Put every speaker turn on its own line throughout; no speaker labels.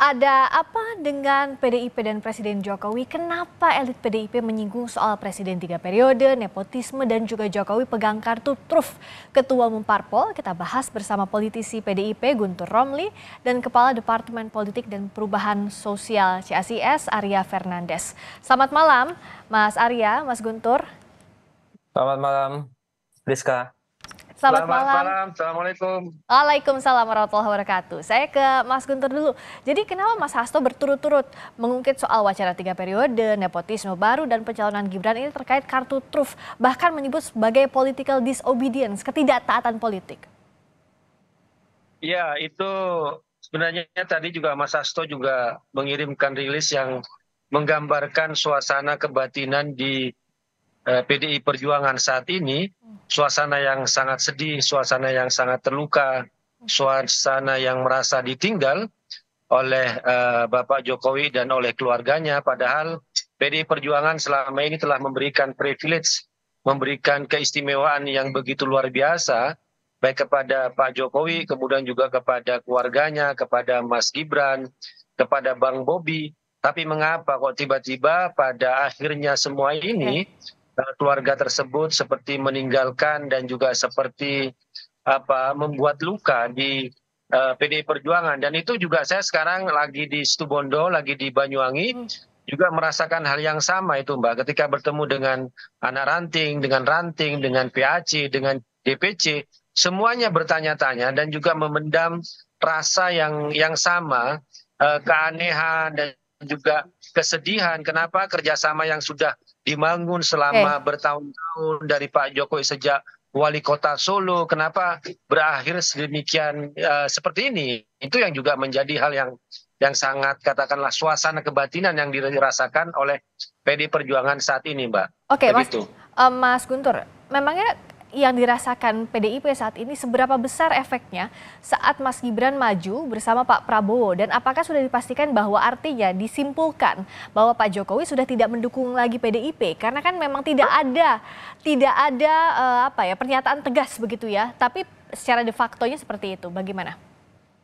Ada apa dengan PDIP dan Presiden Jokowi? Kenapa elit PDIP menyinggung soal Presiden tiga periode, nepotisme, dan juga Jokowi pegang kartu truf? Ketua Umum Parpol kita bahas bersama politisi PDIP Guntur Romli dan Kepala Departemen Politik dan Perubahan Sosial CACS Arya Fernandes. Selamat malam Mas Arya, Mas Guntur.
Selamat malam Rizka.
Selamat, Selamat malam. malam.
Assalamualaikum.
Waalaikumsalam warahmatullahi wabarakatuh. Saya ke Mas Guntur dulu. Jadi kenapa Mas Hasto berturut-turut mengungkit soal wacana tiga periode, nepotisme baru, dan pencalonan Gibran ini terkait kartu truf. Bahkan menyebut sebagai political disobedience, ketidaktaatan politik.
Ya, itu sebenarnya tadi juga Mas Hasto juga mengirimkan rilis yang menggambarkan suasana kebatinan di Eh, pdi perjuangan saat ini suasana yang sangat sedih suasana yang sangat terluka suasana yang merasa ditinggal oleh eh, bapak jokowi dan oleh keluarganya padahal pdi perjuangan selama ini telah memberikan privilege memberikan keistimewaan yang begitu luar biasa baik kepada Pak Jokowi, kemudian juga kepada keluarganya, kepada Mas Gibran, kepada Bang Bobi. Tapi mengapa kok tiba-tiba pada akhirnya semua ini keluarga tersebut seperti meninggalkan dan juga seperti apa membuat luka di eh, pdi perjuangan dan itu juga saya sekarang lagi di stubondo lagi di banyuwangi hmm. juga merasakan hal yang sama itu mbak ketika bertemu dengan anak ranting dengan ranting dengan PAC dengan DPC semuanya bertanya-tanya dan juga memendam rasa yang yang sama eh, keanehan dan juga kesedihan kenapa kerjasama yang sudah dibangun selama eh. bertahun-tahun dari Pak Jokowi sejak wali kota Solo. Kenapa berakhir sedemikian uh, seperti ini? Itu yang juga menjadi hal yang yang sangat katakanlah suasana kebatinan yang dirasakan oleh PD Perjuangan saat ini, Mbak. Oke, Begitu. Mas,
eh, um, Mas Guntur, memangnya yang dirasakan PDIP saat ini seberapa besar efeknya saat Mas Gibran maju bersama Pak Prabowo dan apakah sudah dipastikan bahwa artinya disimpulkan bahwa Pak Jokowi sudah tidak mendukung lagi PDIP karena kan memang tidak ada tidak ada uh, apa ya pernyataan tegas begitu ya tapi secara de facto nya seperti itu bagaimana?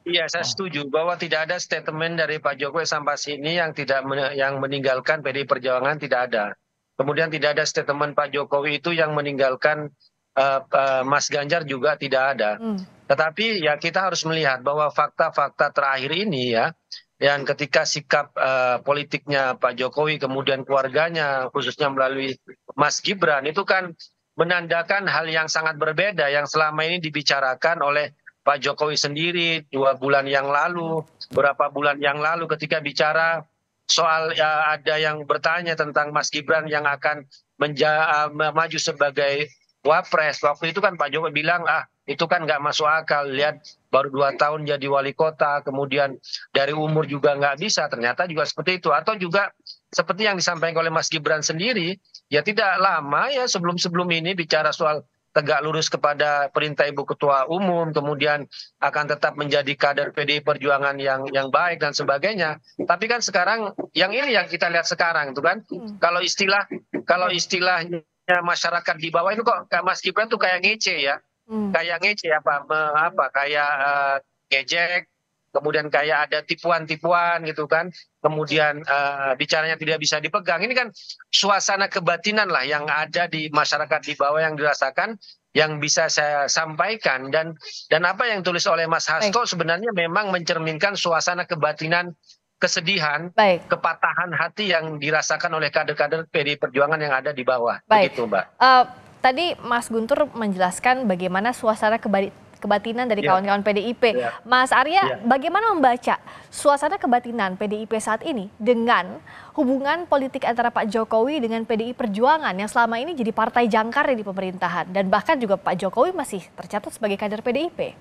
Iya, saya oh. setuju bahwa tidak ada statement dari Pak Jokowi sampai sini yang tidak yang meninggalkan PDI Perjuangan tidak ada. Kemudian tidak ada statement Pak Jokowi itu yang meninggalkan Eh, Mas Ganjar juga tidak ada. Hmm. Tetapi ya kita harus melihat bahwa fakta-fakta terakhir ini ya yang ketika sikap uh, politiknya Pak Jokowi kemudian keluarganya khususnya melalui Mas Gibran itu kan menandakan hal yang sangat berbeda yang selama ini dibicarakan oleh Pak Jokowi sendiri dua bulan yang lalu berapa bulan yang lalu ketika bicara soal ya, ada yang bertanya tentang Mas Gibran yang akan menja maju sebagai wapres waktu itu kan Pak Jokowi bilang ah itu kan nggak masuk akal lihat baru dua tahun jadi wali kota kemudian dari umur juga nggak bisa ternyata juga seperti itu atau juga seperti yang disampaikan oleh Mas Gibran sendiri ya tidak lama ya sebelum sebelum ini bicara soal tegak lurus kepada perintah Ibu Ketua Umum, kemudian akan tetap menjadi kader PDI Perjuangan yang yang baik dan sebagainya. Tapi kan sekarang yang ini yang kita lihat sekarang itu kan, hmm. kalau istilah kalau istilahnya masyarakat di bawah itu kok Mas Gibran tuh kayak ngece ya. Hmm. Kayak ngece apa me, apa kayak uh, ngejek kemudian kayak ada tipuan-tipuan gitu kan, kemudian uh, bicaranya tidak bisa dipegang. Ini kan suasana kebatinan lah yang ada di masyarakat di bawah yang dirasakan, yang bisa saya sampaikan dan dan apa yang tulis oleh Mas Hasto sebenarnya memang mencerminkan suasana kebatinan kesedihan, Baik. kepatahan hati yang dirasakan oleh kader-kader PD Perjuangan yang ada di bawah. Baik. Begitu, Mbak.
Uh, tadi Mas Guntur menjelaskan bagaimana suasana kebalik kebatinan dari ya. kawan-kawan ya. PDIP. Ya. Mas Arya, ya. bagaimana membaca suasana kebatinan PDIP saat ini dengan hubungan politik antara Pak Jokowi dengan PDI Perjuangan yang selama ini jadi partai jangkar di pemerintahan dan bahkan juga Pak Jokowi masih tercatat sebagai kader PDIP?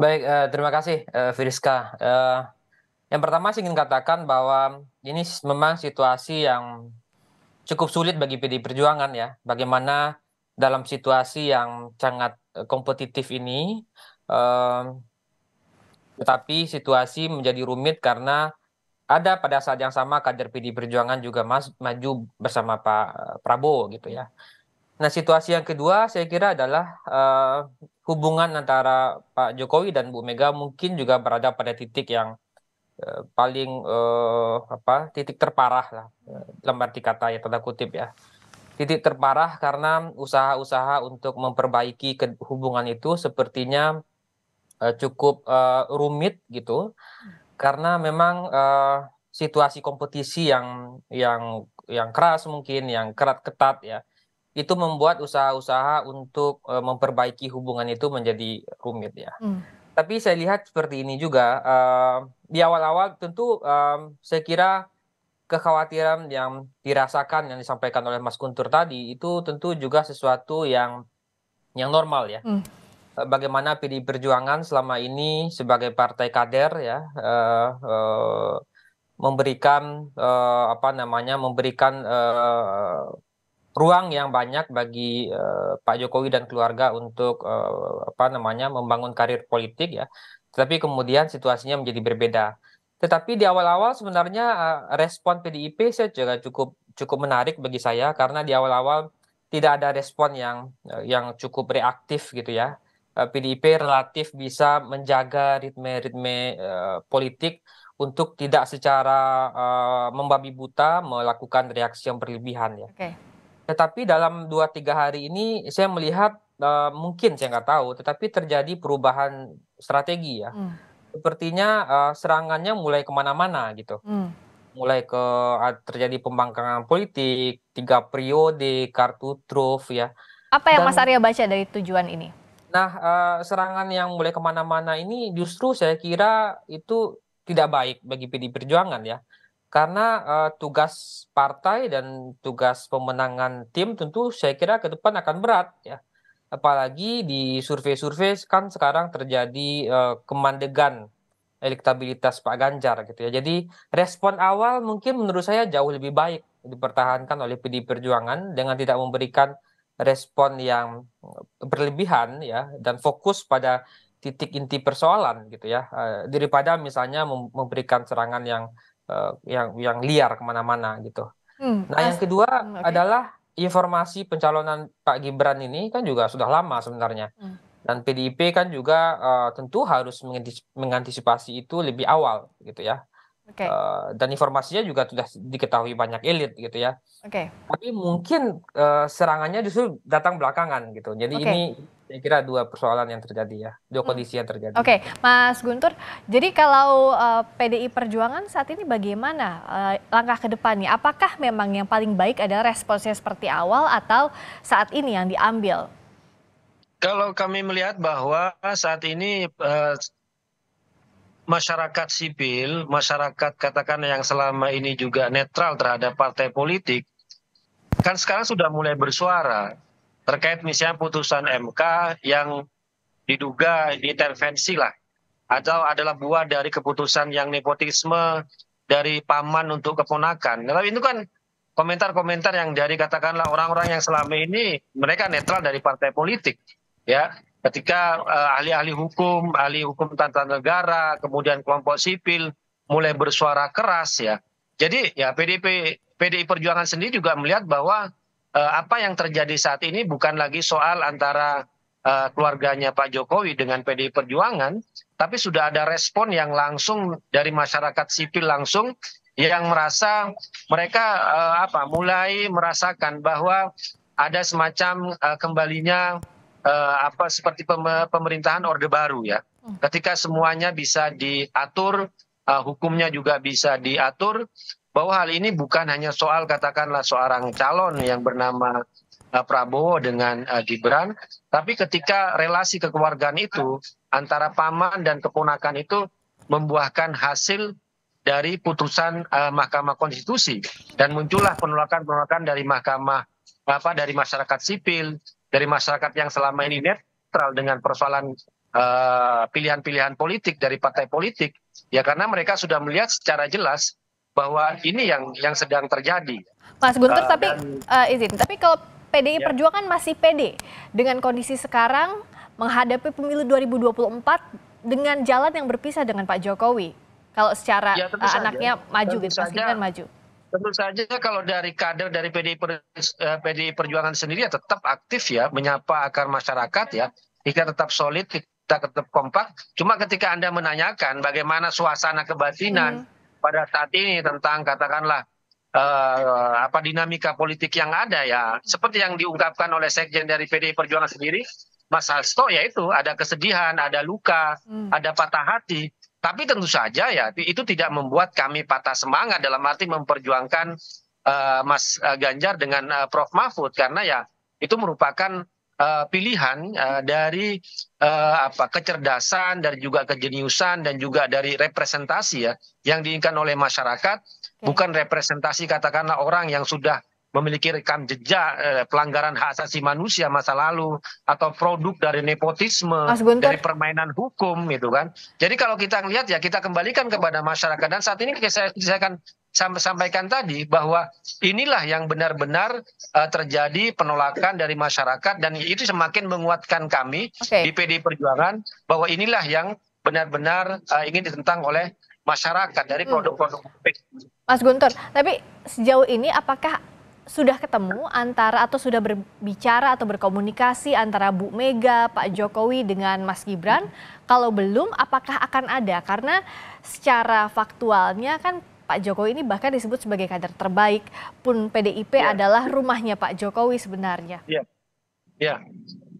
Baik, eh, terima kasih eh, Firiska. Eh, yang pertama saya ingin katakan bahwa ini memang situasi yang cukup sulit bagi PD Perjuangan ya. Bagaimana dalam situasi yang sangat eh, kompetitif ini, eh, tetapi situasi menjadi rumit karena ada pada saat yang sama kader PD Perjuangan juga mas, maju bersama Pak eh, Prabowo gitu ya. Nah situasi yang kedua saya kira adalah eh, hubungan antara Pak Jokowi dan Bu Mega mungkin juga berada pada titik yang Eh, paling eh, apa titik terparah lah eh, lembar dikata ya tanda kutip ya titik terparah karena usaha-usaha untuk memperbaiki hubungan itu sepertinya eh, cukup eh, rumit gitu karena memang eh, situasi kompetisi yang yang yang keras mungkin yang kerat ketat ya itu membuat usaha-usaha untuk eh, memperbaiki hubungan itu menjadi rumit ya. Hmm tapi saya lihat seperti ini juga uh, di awal-awal tentu um, saya kira kekhawatiran yang dirasakan yang disampaikan oleh Mas Kuntur tadi itu tentu juga sesuatu yang yang normal ya. mm. Bagaimana PD Perjuangan selama ini sebagai partai kader ya uh, uh, memberikan uh, apa namanya memberikan uh, ruang yang banyak bagi uh, Pak Jokowi dan keluarga untuk uh, apa namanya membangun karir politik ya. Tetapi kemudian situasinya menjadi berbeda. Tetapi di awal-awal sebenarnya uh, respon PDIP saya juga cukup cukup menarik bagi saya karena di awal-awal tidak ada respon yang yang cukup reaktif gitu ya. PDIP relatif bisa menjaga ritme-ritme uh, politik untuk tidak secara uh, membabi buta melakukan reaksi yang berlebihan ya. Okay. Tetapi dalam 2-3 hari ini saya melihat uh, mungkin saya nggak tahu, tetapi terjadi perubahan strategi ya. Hmm. Sepertinya uh, serangannya mulai kemana-mana gitu. Hmm. Mulai ke terjadi pembangkangan politik, tiga periode, kartu truf ya.
Apa yang Dan, Mas Arya baca dari tujuan ini?
Nah, uh, serangan yang mulai kemana-mana ini justru saya kira itu tidak baik bagi PD Perjuangan ya karena uh, tugas partai dan tugas pemenangan tim tentu saya kira ke depan akan berat ya apalagi di survei-survei kan sekarang terjadi uh, kemandegan elektabilitas Pak Ganjar gitu ya jadi respon awal mungkin menurut saya jauh lebih baik dipertahankan oleh PD Perjuangan dengan tidak memberikan respon yang eh, berlebihan ya dan fokus pada titik inti persoalan gitu ya uh, daripada misalnya memberikan serangan yang Eh, yang yang liar kemana-mana gitu.
Hmm, nah yang kedua
hmm, okay. adalah informasi pencalonan Pak Gibran ini kan juga sudah lama sebenarnya. Hmm. Dan PDIP kan juga uh, tentu harus mengantisipasi itu lebih awal gitu ya. Okay. Uh, eh, dan informasinya juga sudah diketahui banyak elit gitu ya.
Oke. Okay. Tapi mungkin
uh, serangannya justru datang belakangan gitu. Jadi okay. ini saya kira dua persoalan yang terjadi ya, dua hmm. kondisi yang terjadi. Oke,
okay. Mas Guntur, jadi kalau uh, eh, PDI Perjuangan saat ini bagaimana uh, langkah ke depannya? Apakah memang yang paling baik adalah responsnya seperti awal atau saat ini yang diambil?
Kalau kami melihat bahwa saat ini uh, masyarakat sipil, masyarakat katakan yang selama ini juga netral terhadap partai politik, kan sekarang sudah mulai bersuara terkait misalnya putusan MK yang diduga intervensi lah atau adalah buah dari keputusan yang nepotisme dari paman untuk keponakan. Nah, itu kan komentar-komentar yang dari katakanlah orang-orang yang selama ini mereka netral dari partai politik, ya. Ketika eh, ahli-ahli uh, hukum, ahli hukum tata negara, kemudian kelompok sipil mulai bersuara keras, ya. Jadi ya PDP, PDI Perjuangan sendiri juga melihat bahwa Eh, apa yang terjadi saat ini bukan lagi soal antara eh, keluarganya pak jokowi dengan pdi perjuangan tapi sudah ada respon yang langsung dari masyarakat sipil langsung yang merasa mereka eh, apa mulai merasakan bahwa ada semacam kembalinya apa seperti pemerintahan orde baru ya hmm. ketika semuanya bisa diatur hukumnya juga bisa diatur bahwa hal ini bukan hanya soal katakanlah seorang calon yang bernama uh, Prabowo dengan uh, Gibran, tapi ketika relasi kekeluargaan itu antara paman dan keponakan itu membuahkan hasil dari putusan uh, Mahkamah Konstitusi dan muncullah penolakan-penolakan dari Mahkamah apa dari masyarakat sipil, dari masyarakat yang selama ini netral dengan persoalan pilihan-pilihan uh, pilihan -pilihan politik dari partai politik ya karena mereka sudah melihat secara jelas bahwa ini yang yang sedang terjadi. Mas Guntur, uh, tapi dan, uh,
izin, tapi kalau PDI ya. Perjuangan masih PD dengan kondisi sekarang menghadapi pemilu 2024 dengan jalan yang berpisah dengan Pak Jokowi. Kalau secara ya, uh, anaknya maju tentu gitu, pastikan maju.
Tentu saja kalau dari kader dari PDI, per, eh, PDI Perjuangan sendiri ya tetap aktif ya menyapa akar masyarakat ya. Kita tetap solid, kita tetap kompak. Cuma ketika Anda menanyakan bagaimana suasana kebatinan hmm pada saat ini tentang katakanlah eh, apa dinamika politik yang ada ya seperti yang diungkapkan oleh sekjen dari PDI Perjuangan sendiri Mas Hasto yaitu ada kesedihan, ada luka, hmm. ada patah hati. Tapi tentu saja ya itu tidak membuat kami patah semangat dalam arti memperjuangkan uh, Mas Ganjar dengan uh, Prof Mahfud karena ya itu merupakan Eh, pilihan eh, dari eh, apa kecerdasan dari juga kejeniusan dan juga dari representasi ya yang diinginkan oleh masyarakat ya. bukan representasi katakanlah orang yang sudah memiliki rekam jejak pelanggaran hak asasi manusia masa lalu atau produk dari nepotisme ah, dari permainan hukum gitu kan jadi kalau kita lihat ya kita kembalikan kepada masyarakat dan saat ini saya akan saya sampaikan tadi bahwa inilah yang benar benar eh, terjadi penolakan dari masyarakat dan itu semakin menguatkan kami di PD perjuangan bahwa inilah yang benar benar eh, ingin ditentang oleh masyarakat dari hmm. produk-produk
Mas Guntur, tapi sejauh ini apakah sudah ketemu antara atau sudah berbicara atau berkomunikasi antara Bu Mega, Pak Jokowi dengan Mas Gibran? Hmm. Kalau belum, apakah akan ada? Karena secara faktualnya kan Pak Jokowi ini bahkan disebut sebagai kader terbaik pun PDIP ya. adalah rumahnya Pak Jokowi sebenarnya.
Iya. Ya.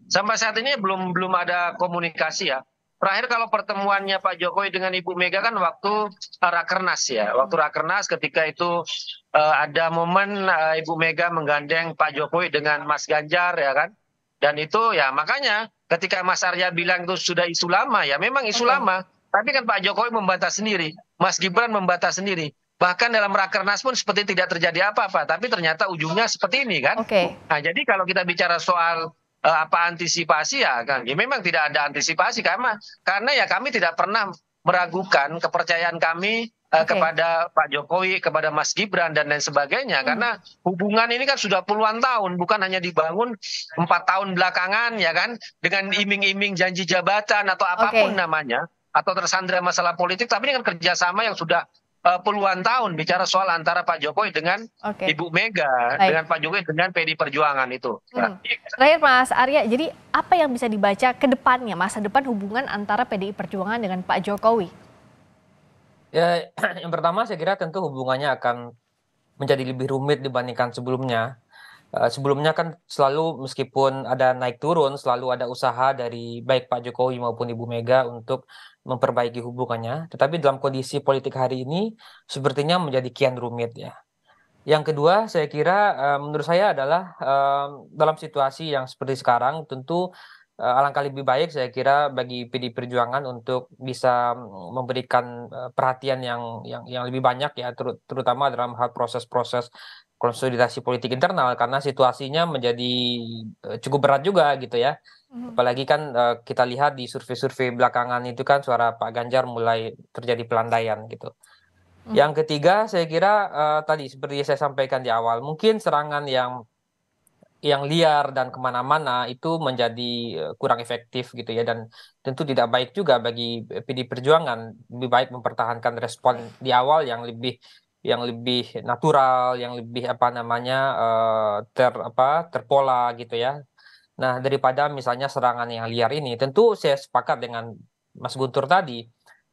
Sampai saat ini belum belum ada komunikasi ya. Terakhir kalau pertemuannya Pak Jokowi dengan Ibu Mega kan waktu Rakernas ya. Waktu Rakernas ketika itu uh, ada momen uh, Ibu Mega menggandeng Pak Jokowi dengan Mas Ganjar ya kan. Dan itu ya makanya ketika Mas Arya bilang itu sudah isu lama ya memang isu lama. Tapi kan Pak Jokowi membantah sendiri, Mas Gibran membantah sendiri. Bahkan dalam rakernas pun seperti tidak terjadi apa-apa, tapi ternyata ujungnya seperti ini kan. Okay. Nah, jadi kalau kita bicara soal uh, apa antisipasi ya kan, ya memang tidak ada antisipasi karena karena ya kami tidak pernah meragukan kepercayaan kami uh, eh, okay. kepada Pak Jokowi, kepada Mas Gibran dan lain sebagainya. Hmm. Karena hubungan ini kan sudah puluhan tahun, bukan hanya dibangun empat tahun belakangan ya kan, dengan iming-iming janji jabatan atau apapun okay. namanya atau tersandra masalah politik, tapi ini kan kerjasama yang sudah Eh, puluhan tahun bicara soal antara Pak Jokowi dengan okay. Ibu Mega, Baik. dengan Pak Jokowi dengan PD Perjuangan itu. Hmm. Nah,
iya. Terakhir Mas Arya, jadi apa yang bisa dibaca ke depannya, masa depan hubungan antara PDI Perjuangan dengan Pak Jokowi?
Ya, yang pertama saya kira tentu hubungannya akan menjadi lebih rumit dibandingkan sebelumnya. Eh, sebelumnya kan selalu meskipun ada naik turun selalu ada usaha dari baik Pak Jokowi maupun Ibu Mega untuk memperbaiki hubungannya tetapi dalam kondisi politik hari ini sepertinya menjadi kian rumit ya yang kedua saya kira eh, menurut saya adalah eh, dalam situasi yang seperti sekarang tentu alangkah lebih baik saya kira bagi PD Perjuangan untuk bisa mm, memberikan perhatian yang yang yang lebih banyak ya terutama dalam hal proses-proses konsolidasi politik internal karena situasinya menjadi eh, cukup berat juga gitu ya. Hmm. Apalagi kan eh, kita lihat di survei-survei belakangan itu kan suara Pak Ganjar mulai terjadi pelandaian gitu. Hmm. Yang ketiga saya kira uh, tadi seperti saya sampaikan di awal mungkin serangan yang yang liar dan kemana-mana itu menjadi kurang efektif gitu ya dan tentu tidak baik juga bagi PD Perjuangan lebih baik mempertahankan respon di awal yang lebih yang lebih natural, yang lebih apa namanya eh, ter apa terpola gitu ya. Nah daripada misalnya serangan yang liar ini, tentu saya sepakat dengan Mas Guntur tadi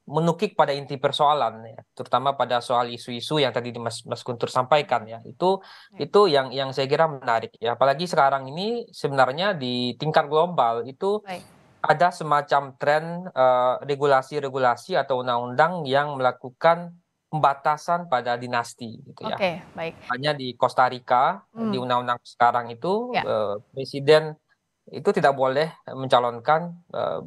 menukik pada inti persoalan, ya, terutama pada soal isu-isu yang tadi Mas Mas Guntur sampaikan ya. Itu ya. itu yang yang saya kira menarik ya. Apalagi sekarang ini sebenarnya di tingkat global itu Baik. ada semacam tren eh, regulasi-regulasi uh, regulasi -regulasi atau undang-undang yang melakukan pembatasan pada dinasti gitu ya. okay, baik. Hanya di Costa Rica hmm. di undang-undang sekarang itu ya. uh, presiden itu tidak boleh mencalonkan uh,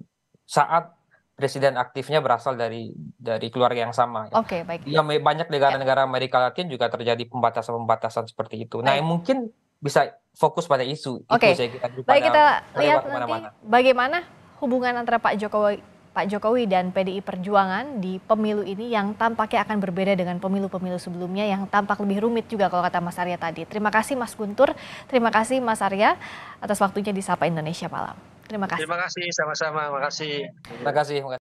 saat presiden aktifnya berasal dari dari keluarga yang sama. Ya.
Oke, okay, baik. Ya
banyak negara-negara ya. Amerika Latin juga terjadi pembatasan-pembatasan seperti itu. Nah, yang mungkin bisa fokus pada isu okay. itu saya kira. Baik, kita lihat nanti
bagaimana hubungan antara Pak Jokowi Pak Jokowi dan PDI Perjuangan di pemilu ini yang tampaknya akan berbeda dengan pemilu-pemilu sebelumnya yang tampak lebih rumit juga kalau kata Mas Arya tadi. Terima kasih Mas Guntur, terima kasih Mas Arya atas waktunya di Sapa Indonesia Malam. Terima kasih. Terima kasih,
sama-sama. Terima kasih. Terima kasih.